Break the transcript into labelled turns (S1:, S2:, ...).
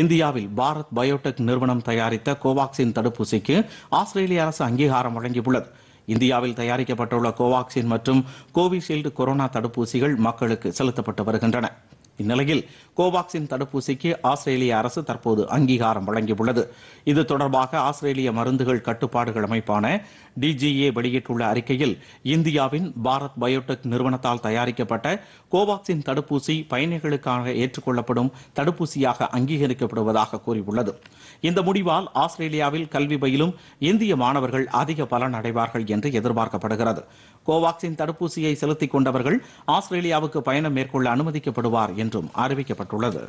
S1: இந்தியாவில் பாரத் பயோடெக் நிறுவனம் தயாரித்த கோவாக்சின் தடுப்பூசிக்கு ஆஸ்திரேலிய அரசு அங்கீகாரம் வழங்கியுள்ளது இந்தியாவில் தயாரிக்கப்பட்டுள்ள கோவாக்சின் மற்றும் கோவிஷீல்டு கொரோனா தடுப்பூசிகள் மக்களுக்கு செலுத்தப்பட்டு வருகின்றன இந்நிலையில் கோவாக்சின் தடுப்பூசிக்கு ஆஸ்திரேலிய அரசு தற்போது அங்கீகாரம் வழங்கியுள்ளது இது தொடர்பாக ஆஸ்திரேலிய மருந்துகள் கட்டுப்பாடுகள் அமைப்பான டிஜிஏ வெளியிட்டுள்ள அறிக்கையில் இந்தியாவின் பாரத் பயோடெக் நிறுவனத்தால் தயாரிக்கப்பட்ட கோவாக்சின் தடுப்பூசி பயணிகளுக்காக ஏற்றுக்கொள்ளப்படும் தடுப்பூசியாக அங்கீகரிக்கப்படுவதாக கூறியுள்ளது இந்த முடிவால் ஆஸ்திரேலியாவில் கல்வி பயிலும் இந்திய மாணவர்கள் அதிக பலன் அடைவார்கள் என்று எதிர்பார்க்கப்படுகிறது கோவாக்சின் தடுப்பூசியை செலுத்திக் கொண்டவர்கள் ஆஸ்திரேலியாவுக்கு பயணம் மேற்கொள்ள அனுமதிக்கப்படுவார் என்றும் அறிவிக்கப்பட்டது தெரிவிக்கப்பட்டுள்ளது